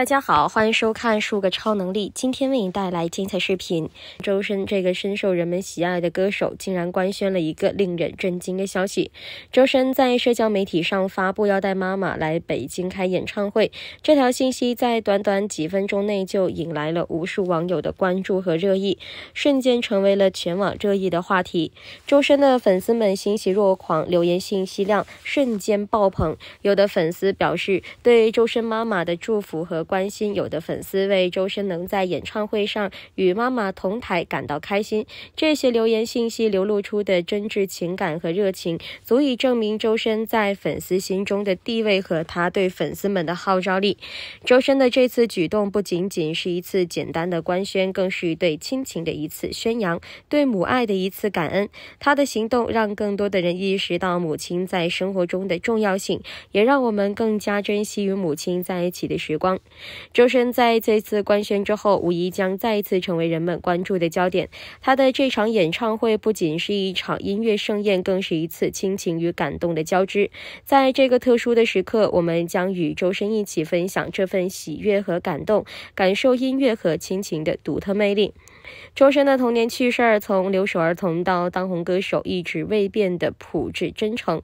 大家好，欢迎收看《数个超能力》，今天为你带来精彩视频。周深这个深受人们喜爱的歌手，竟然官宣了一个令人震惊的消息：周深在社交媒体上发布要带妈妈来北京开演唱会。这条信息在短短几分钟内就引来了无数网友的关注和热议，瞬间成为了全网热议的话题。周深的粉丝们欣喜若狂，留言信息量瞬间爆棚。有的粉丝表示对周深妈妈的祝福和。关心有的粉丝为周深能在演唱会上与妈妈同台感到开心，这些留言信息流露出的真挚情感和热情，足以证明周深在粉丝心中的地位和他对粉丝们的号召力。周深的这次举动不仅仅是一次简单的官宣，更是对亲情的一次宣扬，对母爱的一次感恩。他的行动让更多的人意识到母亲在生活中的重要性，也让我们更加珍惜与母亲在一起的时光。周深在这次官宣之后，无疑将再一次成为人们关注的焦点。他的这场演唱会不仅是一场音乐盛宴，更是一次亲情与感动的交织。在这个特殊的时刻，我们将与周深一起分享这份喜悦和感动，感受音乐和亲情的独特魅力。周深的童年趣事儿，从留守儿童到当红歌手，一直未变的朴质真诚。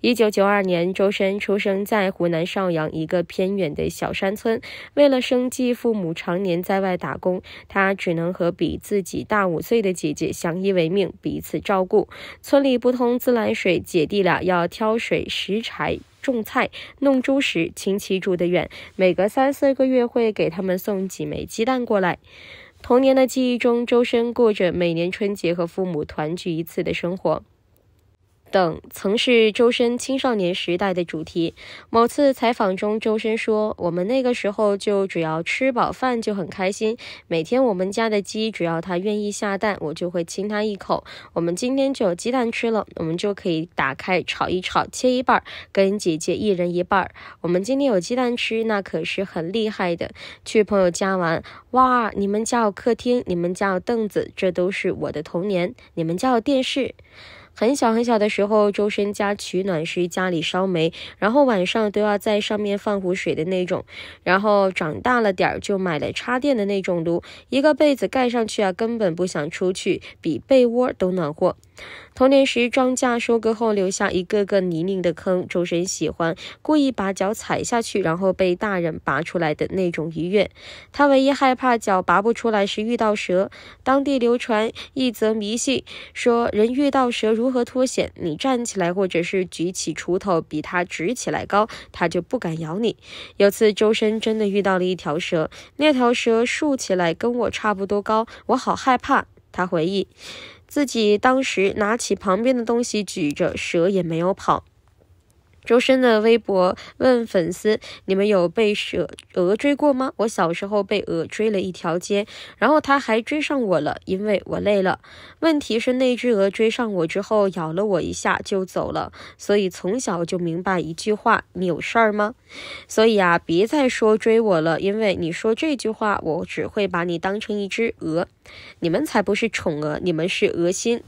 一九九二年，周深出生在湖南邵阳一个偏远的小山村。为了生计，父母常年在外打工，他只能和比自己大五岁的姐姐相依为命，彼此照顾。村里不通自来水，姐弟俩要挑水、拾柴、种菜、弄猪食。亲戚住得远，每隔三四个月会给他们送几枚鸡蛋过来。童年的记忆中，周深过着每年春节和父母团聚一次的生活。等曾是周深青少年时代的主题。某次采访中，周深说：“我们那个时候就只要吃饱饭就很开心。每天我们家的鸡，只要它愿意下蛋，我就会亲它一口。我们今天就有鸡蛋吃了，我们就可以打开炒一炒，切一半，跟姐姐一人一半。我们今天有鸡蛋吃，那可是很厉害的。去朋友家玩，哇，你们叫客厅，你们叫凳子，这都是我的童年。你们叫电视。”很小很小的时候，周深家取暖是家里烧煤，然后晚上都要在上面放壶水的那种。然后长大了点儿，就买了插电的那种炉，一个被子盖上去啊，根本不想出去，比被窝都暖和。童年时，庄稼收割后留下一个个泥泞的坑，周深喜欢故意把脚踩下去，然后被大人拔出来的那种愉悦。他唯一害怕脚拔不出来时遇到蛇。当地流传一则迷信，说人遇到蛇如何脱险？你站起来或者是举起锄头比它直起来高，它就不敢咬你。有次，周深真的遇到了一条蛇，那条蛇竖起来跟我差不多高，我好害怕。他回忆。自己当时拿起旁边的东西举着，蛇也没有跑。周深的微博问粉丝：“你们有被蛇、鹅追过吗？”我小时候被鹅追了一条街，然后它还追上我了，因为我累了。问题是那只鹅追上我之后咬了我一下就走了，所以从小就明白一句话：“你有事儿吗？”所以啊，别再说追我了，因为你说这句话，我只会把你当成一只鹅。你们才不是宠鹅，你们是恶心。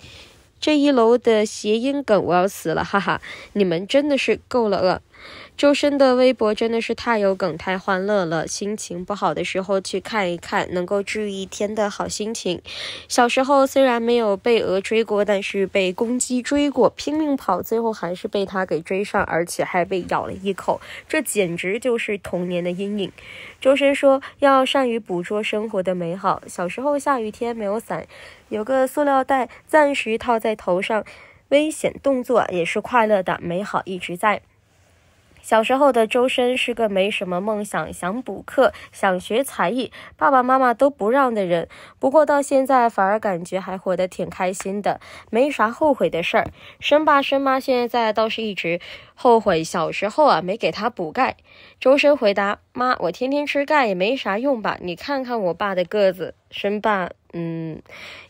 这一楼的谐音梗，我要死了，哈哈！你们真的是够了饿。周深的微博真的是太有梗、太欢乐了！心情不好的时候去看一看，能够治愈一天的好心情。小时候虽然没有被鹅追过，但是被公鸡追过，拼命跑，最后还是被它给追上，而且还被咬了一口。这简直就是童年的阴影。周深说：“要善于捕捉生活的美好。”小时候下雨天没有伞，有个塑料袋暂时套在头上，危险动作也是快乐的，美好一直在。小时候的周深是个没什么梦想，想补课、想学才艺，爸爸妈妈都不让的人。不过到现在反而感觉还活得挺开心的，没啥后悔的事儿。生爸生妈现在倒是一直。后悔小时候啊没给他补钙。周深回答：“妈，我天天吃钙也没啥用吧？你看看我爸的个子，深爸，嗯。”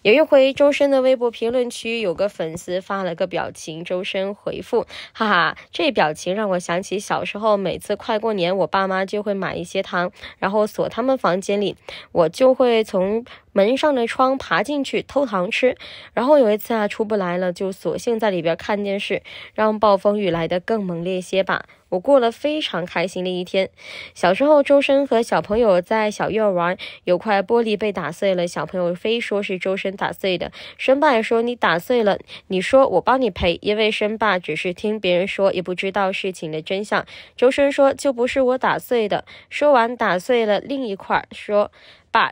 有一回，周深的微博评论区有个粉丝发了个表情，周深回复：“哈哈，这表情让我想起小时候，每次快过年，我爸妈就会买一些糖，然后锁他们房间里，我就会从。”门上的窗爬进去偷糖吃，然后有一次啊出不来了，就索性在里边看电视，让暴风雨来的更猛烈些吧。我过了非常开心的一天。小时候，周深和小朋友在小院玩，有块玻璃被打碎了，小朋友非说是周深打碎的，深爸说你打碎了，你说我帮你赔，因为深爸只是听别人说，也不知道事情的真相。周深说就不是我打碎的，说完打碎了另一块，说。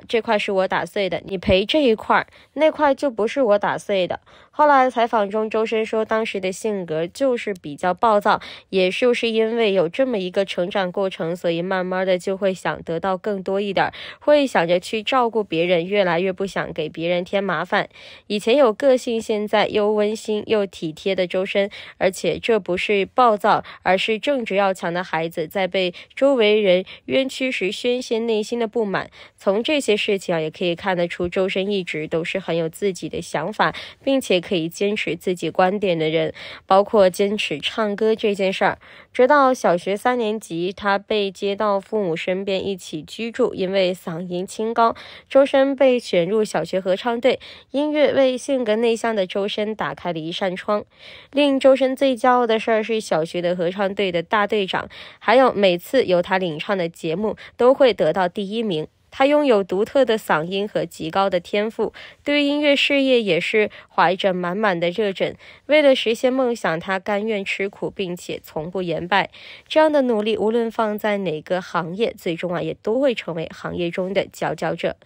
这块是我打碎的，你赔这一块，那块就不是我打碎的。后来采访中，周深说，当时的性格就是比较暴躁，也就是因为有这么一个成长过程，所以慢慢的就会想得到更多一点，会想着去照顾别人，越来越不想给别人添麻烦。以前有个性，现在又温馨又体贴的周深，而且这不是暴躁，而是正直要强的孩子在被周围人冤屈时宣泄内心的不满。从这些事情啊，也可以看得出，周深一直都是很有自己的想法，并且。可以坚持自己观点的人，包括坚持唱歌这件事儿。直到小学三年级，他被接到父母身边一起居住，因为嗓音清高，周深被选入小学合唱队。音乐为性格内向的周深打开了一扇窗。令周深最骄傲的事儿是小学的合唱队的大队长，还有每次由他领唱的节目都会得到第一名。他拥有独特的嗓音和极高的天赋，对音乐事业也是怀着满满的热忱。为了实现梦想，他甘愿吃苦，并且从不言败。这样的努力，无论放在哪个行业，最终啊，也都会成为行业中的佼佼者。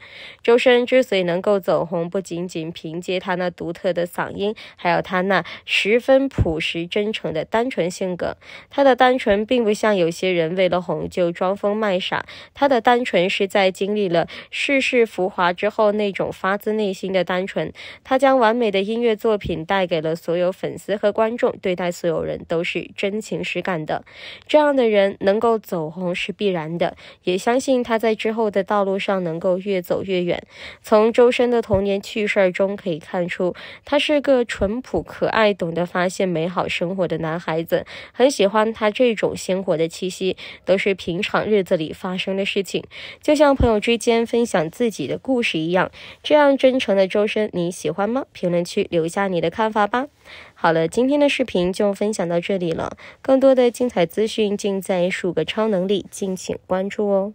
周深之所以能够走红，不仅仅凭借他那独特的嗓音，还有他那十分朴实真诚的单纯性格。他的单纯，并不像有些人为了红就装疯卖傻。他的单纯，是在经历。了世事浮华之后那种发自内心的单纯，他将完美的音乐作品带给了所有粉丝和观众，对待所有人都是真情实感的。这样的人能够走红是必然的，也相信他在之后的道路上能够越走越远。从周深的童年趣事中可以看出，他是个淳朴可爱、懂得发现美好生活的男孩子，很喜欢他这种鲜活的气息，都是平常日子里发生的事情，就像朋友。之间分享自己的故事一样，这样真诚的周深你喜欢吗？评论区留下你的看法吧。好了，今天的视频就分享到这里了，更多的精彩资讯尽在数个超能力，敬请关注哦。